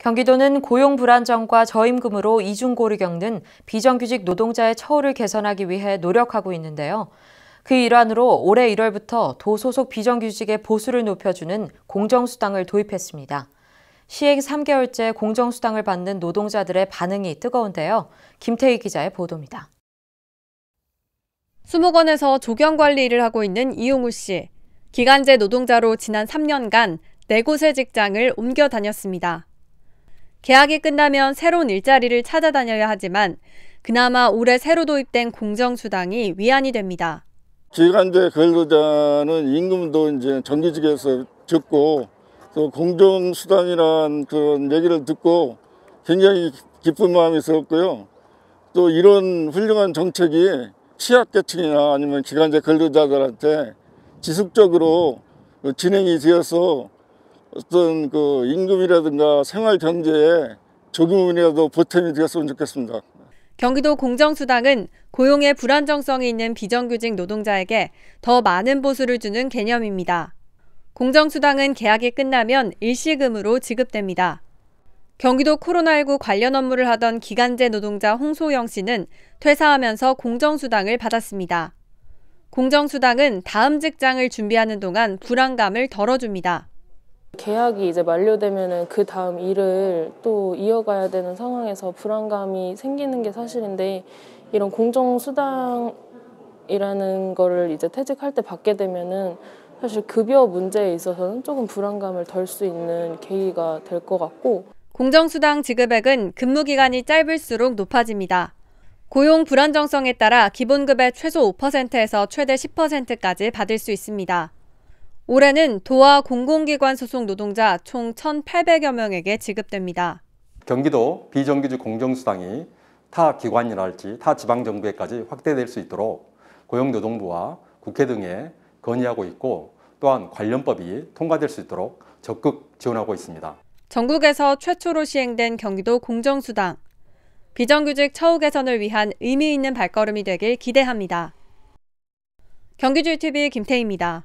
경기도는 고용 불안정과 저임금으로 이중고를 겪는 비정규직 노동자의 처우를 개선하기 위해 노력하고 있는데요. 그 일환으로 올해 1월부터 도소속 비정규직의 보수를 높여주는 공정수당을 도입했습니다. 시행 3개월째 공정수당을 받는 노동자들의 반응이 뜨거운데요. 김태희 기자의 보도입니다. 수목원에서 조경관리 일을 하고 있는 이용우 씨. 기간제 노동자로 지난 3년간 4곳의 직장을 옮겨 다녔습니다. 계약이 끝나면 새로운 일자리를 찾아다녀야 하지만 그나마 올해 새로 도입된 공정수당이 위안이 됩니다. 기간 근로자는 임금도 이제 정규직에서 적고 또 공정수당이란 그런 얘기를 듣고 굉장히 기쁜 마음이 있었고요. 또 이런 훌륭한 정책이 취약계층이나 아니면 기간제 근로자들한테 지속적으로 진행이 되어서 어떤 그 임금이라든가 생활 경제에 조금이라도 보탬이 되었으면 좋겠습니다. 경기도 공정수당은 고용의 불안정성이 있는 비정규직 노동자에게 더 많은 보수를 주는 개념입니다. 공정수당은 계약이 끝나면 일시금으로 지급됩니다. 경기도 코로나19 관련 업무를 하던 기간제 노동자 홍소영 씨는 퇴사하면서 공정수당을 받았습니다. 공정수당은 다음 직장을 준비하는 동안 불안감을 덜어줍니다. 계약이 이제 만료되면은 그 다음 일을 또 이어가야 되는 상황에서 불안감이 생기는 게 사실인데 이런 공정수당이라는 거를 이제 퇴직할 때 받게 되면은 사실 급여 문제에 있어서는 조금 불안감을 덜 수 있는 계기가 될 것 같고 공정수당 지급액은 근무기간이 짧을수록 높아집니다. 고용 불안정성에 따라 기본급의 최소 5%에서 최대 10%까지 받을 수 있습니다. 올해는 도와 공공기관 소속 노동자 총 1,800여 명에게 지급됩니다. 경기도 비정규직 공정수당이 타 기관이랄지 타 지방정부에까지 확대될 수 있도록 고용노동부와 국회 등에 건의하고 있고 또한 관련법이 통과될 수 있도록 적극 지원하고 있습니다. 전국에서 최초로 시행된 경기도 공정수당. 비정규직 처우 개선을 위한 의미 있는 발걸음이 되길 기대합니다. 경기주TV 김태희입니다.